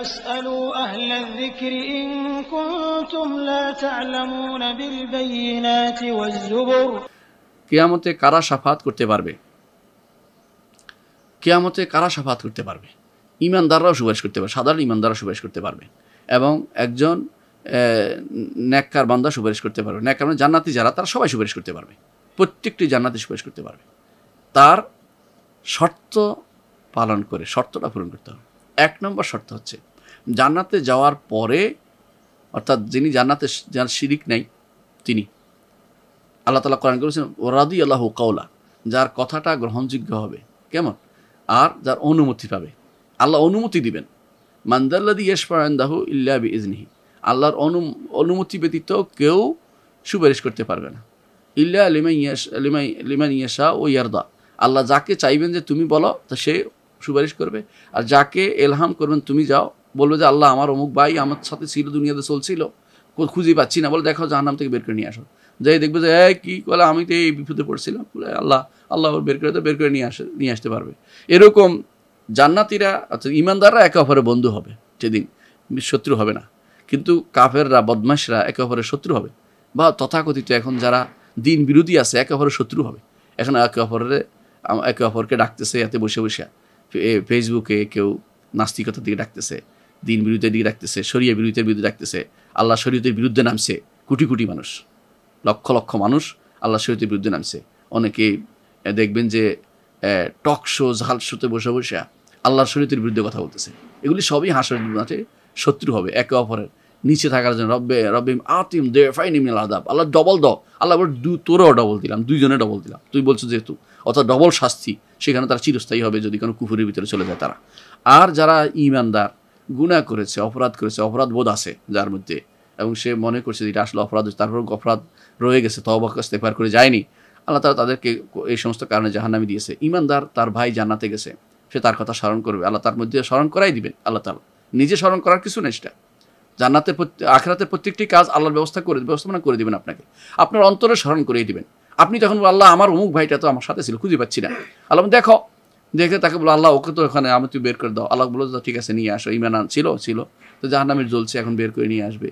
কেয়ামতে কারা সাফাত করতে পারবে কেয়ামতে কারা সাফাত করতে পারবে ইমানদাররাও সুপারিশ করতে পারবে সাধারণ ইমানদাররা সুপারিশ করতে পারবে এবং একজন ন্যাক্কার বান্দা সুপারিশ করতে পারবে ন্যাক্কার মানে জান্নাতি যারা তারা সবাই সুপারিশ করতে পারবে প্রত্যেকটি জান্নাতি সুপারিশ করতে পারবে তার শর্ত পালন করে শর্তটা পূরণ করতে হবে এক নম্বর শর্ত হচ্ছে জান্নাতে যাওয়ার পরে অর্থাৎ যিনি জান্নাতে যার শিরিক নেই তিনি আল্লাহ তালা কোরআন করেছেন ওরাদি আল্লাহ কাউলা যার কথাটা গ্রহণযোগ্য হবে কেমন আর যার অনুমতি পাবে আল্লাহ অনুমতি দিবেন মান্দাল্লাদি ইয়েশফারান্দাহু ইল্লা বি ইজনিহি আল্লাহর অনু অনুমতি ব্যতীত কেউ সুপারিশ করতে পারবে না ইল্লা লিমাই ইয়াস লিমাই লিমান ইয়াশা ও ইয়ারদা আল্লাহ যাকে চাইবেন যে তুমি বলো তা সে সুপারিশ করবে আর যাকে এলহাম করবেন তুমি যাও বলবে যে আল্লাহ আমার অমুক ভাই আমার সাথে ছিল দুনিয়াতে চলছিল খুঁজে পাচ্ছি না বলে দেখো জাহান্নাম থেকে বের করে নিয়ে আসো যাই দেখবে যে হ্যাঁ কী বলে আমি তো এই বিপদে পড়ছিলাম বলে আল্লাহ আল্লাহ বের করে তো বের করে নিয়ে আসে নিয়ে আসতে পারবে এরকম জান্নাতিরা অর্থাৎ আচ্ছা, ইমানদাররা একে অপরের বন্ধু হবে সেদিন শত্রু হবে না কিন্তু কাফেররা বদমাসরা একে অপরের শত্রু হবে বা তথাকথিত এখন যারা দিন বিরোধী আছে একে অপরের শত্রু হবে এখন একে অপরের একে অপরকে ডাকতেছে এতে বসে বসে ফেসবুকে কেউ নাস্তিকতার দিকে ডাকতেছে দিন বিরুদ্ধের দিকে ডাকতেছে শরীয় বিরুদ্ধে বিরুদ্ধে ডাকতেছে আল্লাহ শরীয়তের বিরুদ্ধে নামছে কোটি কোটি মানুষ লক্ষ লক্ষ মানুষ আল্লাহ শরীয়তের বিরুদ্ধে নামছে অনেকে দেখবেন যে টক শো ঝাল শোতে বসে বসে আল্লাহর শরীয়তের বিরুদ্ধে কথা বলতেছে এগুলি সবই হাসার মাঠে শত্রু হবে একে অপরের নিচে থাকার জন্য রব্বে রব্বিম আতিম দে ফাইনি মিল আদাব আল্লাহ ডবল দ আল্লাহ দু তোরও ডবল দিলাম দুইজনে ডবল দিলাম তুই বলছো যেহেতু অর্থাৎ ডবল শাস্তি সেখানে তারা চিরস্থায়ী হবে যদি কোনো কুফুরের ভিতরে চলে যায় তারা আর যারা ইমানদার গুণা করেছে অপরাধ করেছে অপরাধ বোধ আছে যার মধ্যে এবং সে মনে করছে যে এটা আসলে অপরাধ হচ্ছে তারপর অপরাধ রয়ে গেছে তবা ইস্তেফার করে যায়নি আল্লাহ তারা তাদেরকে এই সমস্ত কারণে জাহান্নামি দিয়েছে ইমানদার তার ভাই জানাতে গেছে সে তার কথা স্মরণ করবে আল্লাহ তার মধ্যে স্মরণ করাই দিবেন আল্লাহ তালা নিজে স্মরণ করার কিছু নেই সেটা জান্নাতের আখরাতের প্রত্যেকটি কাজ আল্লাহর ব্যবস্থা করে ব্যবস্থাপনা করে দেবেন আপনাকে আপনার অন্তরে স্মরণ করিয়ে দেবেন আপনি তখন আল্লাহ আমার অমুক ভাইটা তো আমার সাথে ছিল খুঁজে পাচ্ছি না আল্লাহ দেখো দেখে তাকে বলো আল্লাহ ওকে তো ওখানে আমি তুই বের করে দাও আল্লাহ বলো ঠিক আছে নিয়ে আসো ইমান ছিল ছিল তো জাহার নামের জ্বলছে এখন বের করে নিয়ে আসবে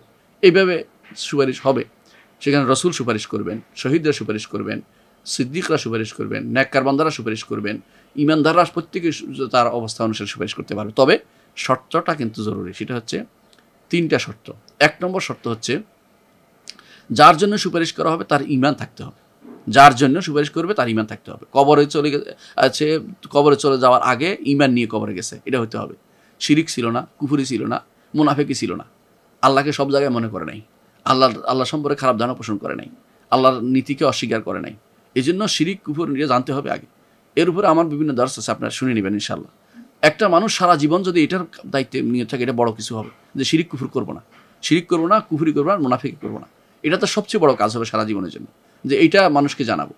এইভাবে সুপারিশ হবে সেখানে রসুল সুপারিশ করবেন শহীদরা সুপারিশ করবেন সিদ্দিকরা সুপারিশ করবেন ন্যাক্কার সুপারিশ করবেন ইমানদাররা প্রত্যেকে তার অবস্থা অনুসারে সুপারিশ করতে পারবে তবে শর্তটা কিন্তু জরুরি সেটা হচ্ছে তিনটা শর্ত এক নম্বর শর্ত হচ্ছে যার জন্য সুপারিশ করা হবে তার ইমান থাকতে হবে যার জন্য সুপারিশ করবে তার ইমান থাকতে হবে কবরে চলে আছে কবরে চলে যাওয়ার আগে ইমান নিয়ে কবরে গেছে এটা হতে হবে শিরিক ছিল না কুফুরি ছিল না মুনাফেকি ছিল না আল্লাহকে সব জায়গায় মনে করে নাই আল্লাহ আল্লাহ সম্পর্কে খারাপ ধারণা পোষণ করে নাই আল্লাহর নীতিকে অস্বীকার করে নাই এই জন্য শিরিক কুফুর নিয়ে জানতে হবে আগে এর উপরে আমার বিভিন্ন দর্শ আছে আপনারা শুনে নেবেন ইনশাল্লাহ একটা মানুষ সারা জীবন যদি এটার দায়িত্বে নিয়ে থাকে এটা বড় কিছু হবে যে শিরিক কুফুর করবো না শিরিক করবো না কুফুরি করবো না মুনাফিক করবো না এটা তো সবচেয়ে বড় কাজ হবে সারা জীবনের জন্য যে এইটা মানুষকে জানাবো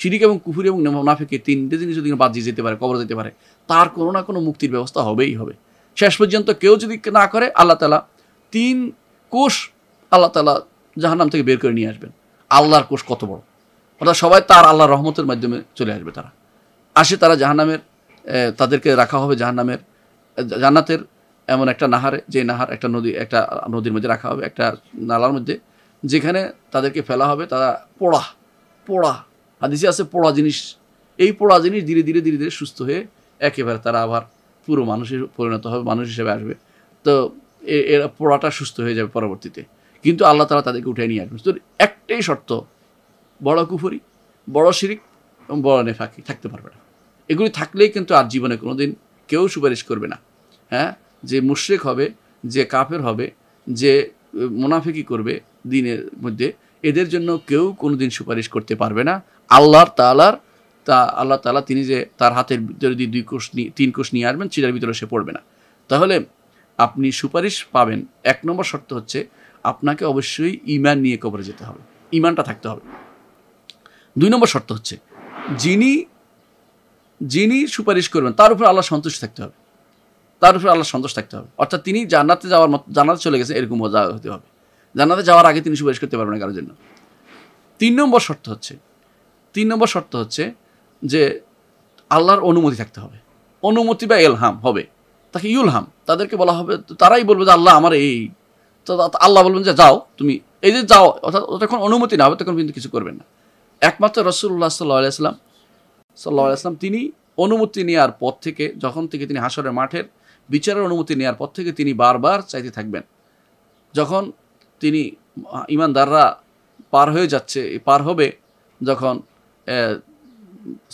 শিরিক এবং কুফুরি এবং মুনাফিকে তিনটে জিনিস যদি বাদ দিয়ে যেতে পারে কবর যেতে পারে তার কোনো না কোনো মুক্তির ব্যবস্থা হবেই হবে শেষ পর্যন্ত কেউ যদি না করে আল্লাহ তালা তিন কোষ আল্লাহ তালা জাহান্নাম থেকে বের করে নিয়ে আসবেন আল্লাহর কোষ কত বড় অর্থাৎ সবাই তার আল্লাহ রহমতের মাধ্যমে চলে আসবে তারা আসে তারা জাহান্নামের তাদেরকে রাখা হবে জাহান্নামের জান্নাতের এমন একটা নাহারে যে নাহার একটা নদী একটা নদীর মধ্যে রাখা হবে একটা নালার মধ্যে যেখানে তাদেরকে ফেলা হবে তারা পোড়া পোড়া হাদিসে আছে পোড়া জিনিস এই পোড়া জিনিস ধীরে ধীরে ধীরে ধীরে সুস্থ হয়ে একেবারে তারা আবার পুরো মানুষের পরিণত হবে মানুষ হিসেবে আসবে তো এরা পোড়াটা সুস্থ হয়ে যাবে পরবর্তীতে কিন্তু আল্লাহ তারা তাদেরকে উঠে নিয়ে আসবে তো একটাই শর্ত বড় কুফরি বড় শিরিক এবং বড় নেফাকি থাকতে পারবে না এগুলি থাকলেই কিন্তু আর জীবনে কোনো দিন কেউ সুপারিশ করবে না হ্যাঁ যে মুশ্রেক হবে যে কাফের হবে যে মুনাফিকি করবে দিনের মধ্যে এদের জন্য কেউ কোনো দিন সুপারিশ করতে পারবে না আল্লাহর তালার তা আল্লাহ তালা তিনি যে তার হাতের ভিতরে দিয়ে দুই কোষ নিয়ে তিন কোষ নিয়ে আসবেন চিরার ভিতরে সে পড়বে না তাহলে আপনি সুপারিশ পাবেন এক নম্বর শর্ত হচ্ছে আপনাকে অবশ্যই ইমান নিয়ে কবরে যেতে হবে ইমানটা থাকতে হবে দুই নম্বর শর্ত হচ্ছে যিনি যিনি সুপারিশ করবেন তার উপর আল্লাহ সন্তুষ্ট থাকতে হবে তার উপর আল্লাহ সন্তুষ্ট থাকতে হবে অর্থাৎ তিনি জান্নাতে যাওয়ার মতো জানাতে চলে গেছে এরকম মজা হতে হবে জান্নাতে যাওয়ার আগে তিনি সুপারিশ করতে পারবেন না কারোর জন্য তিন নম্বর শর্ত হচ্ছে তিন নম্বর শর্ত হচ্ছে যে আল্লাহর অনুমতি থাকতে হবে অনুমতি বা এলহাম হবে তাকে ইউলহাম তাদেরকে বলা হবে তারাই বলবে যে আল্লাহ আমার এই তো আল্লাহ বলবেন যে যাও তুমি এই যে যাও অর্থাৎ তখন অনুমতি না হবে তখন কিন্তু কিছু করবেন না একমাত্র রসুল্লাহ সাল্লাহ আলাইসলাম সাল্লাহ আসলাম তিনি অনুমতি নেওয়ার পর থেকে যখন থেকে তিনি হাসরের মাঠের বিচারের অনুমতি নেওয়ার পর থেকে তিনি বারবার চাইতে থাকবেন যখন তিনি ইমানদাররা পার হয়ে যাচ্ছে পার হবে যখন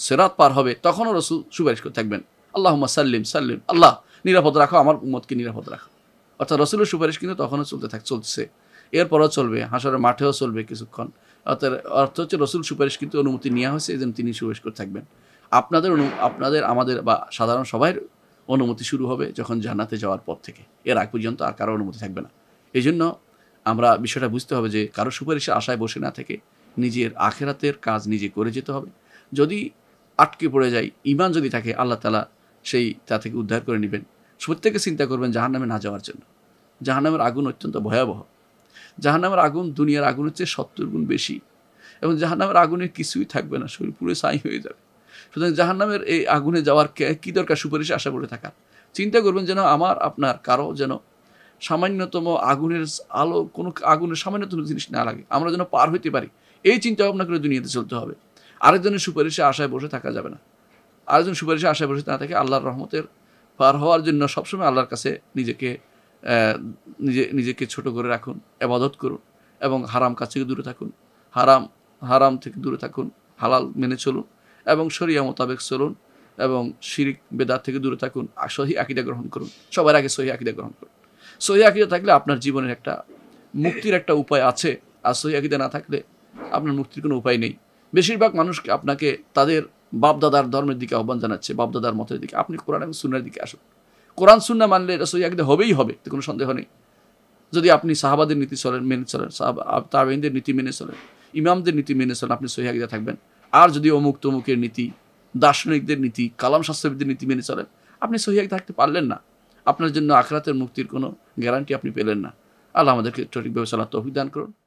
সেরাত পার হবে তখনও রসুল সুপারিশ করে থাকবেন আল্লাহ সাল্লিম সাল্লিম আল্লাহ নিরাপদ রাখো আমার উম্মতকে নিরাপদ রাখো অর্থাৎ রসুলের সুপারিশ কিন্তু তখনও চলতে থাক চলছে এরপরও চলবে হাসরের মাঠেও চলবে কিছুক্ষণ অর্থাৎ অর্থ হচ্ছে রসুল সুপারিশ কিন্তু অনুমতি নেওয়া হয়েছে এই জন্য তিনি সুপারিশ করে থাকবেন আপনাদের অনু আপনাদের আমাদের বা সাধারণ সবাই অনুমতি শুরু হবে যখন জানাতে যাওয়ার পর থেকে এর আগ পর্যন্ত আর কারো অনুমতি থাকবে না এই জন্য আমরা বিষয়টা বুঝতে হবে যে কারো সুপারিশে আশায় বসে না থেকে নিজের আখেরাতের কাজ নিজে করে যেতে হবে যদি আটকে পড়ে যায় ইমান যদি থাকে আল্লাহ তালা সেই তা থেকে উদ্ধার করে নেবেন প্রত্যেকে চিন্তা করবেন জাহান্নামে না যাওয়ার জন্য জাহান্নামের আগুন অত্যন্ত ভয়াবহ জাহান্নামের আগুন দুনিয়ার আগুনের চেয়ে সত্তর গুণ বেশি এবং জাহান্নামের আগুনে কিছুই থাকবে না শরীর পুরো সাই হয়ে যাবে সুতরাং জাহান্নামের এই আগুনে যাওয়ার কি দরকার সুপারিশ আশা করে থাকার চিন্তা করবেন যেন আমার আপনার কারো যেন সামান্যতম আগুনের আলো কোনো আগুনের সামান্যতম জিনিস না লাগে আমরা যেন পার হইতে পারি এই চিন্তা ভাবনা করে দুনিয়াতে চলতে হবে আরেকজনের সুপারিশে আশায় বসে থাকা যাবে না আরেকজন সুপারিশে আশায় বসে না থাকে আল্লাহর রহমতের পার হওয়ার জন্য সবসময় আল্লাহর কাছে নিজেকে নিজে নিজেকে ছোট করে রাখুন এবাদত করুন এবং হারাম কাছ থেকে দূরে থাকুন হারাম হারাম থেকে দূরে থাকুন হালাল মেনে চলুন এবং শরিয়া মোতাবেক চলুন এবং শিরিক বেদার থেকে দূরে থাকুন আর সহি আকিদা গ্রহণ করুন সবার আগে সহি আকিদা গ্রহণ করুন সহি আকিদা থাকলে আপনার জীবনের একটা মুক্তির একটা উপায় আছে আর সহি আকিদা না থাকলে আপনার মুক্তির কোনো উপায় নেই বেশিরভাগ মানুষ আপনাকে তাদের বাপদাদার ধর্মের দিকে আহ্বান জানাচ্ছে বাপদাদার মতের দিকে আপনি কোরআন এবং সুনার দিকে আসুন কোরআন সুন্না মানলে এটা সহি হবেই হবে কোনো সন্দেহ নেই যদি আপনি সাহাবাদের নীতি চলেন মেনে চলেন তাবেনদের নীতি মেনে চলেন ইমামদের নীতি মেনে চলেন আপনি সহি থাকবেন আর যদি অমুক তমুকের নীতি দার্শনিকদের নীতি কালাম শাস্ত্রবিদের নীতি মেনে চলেন আপনি সহি থাকতে পারলেন না আপনার জন্য আখরাতের মুক্তির কোনো গ্যারান্টি আপনি পেলেন না আল্লাহ আমাদেরকে সঠিকভাবে চলার তো দান করুন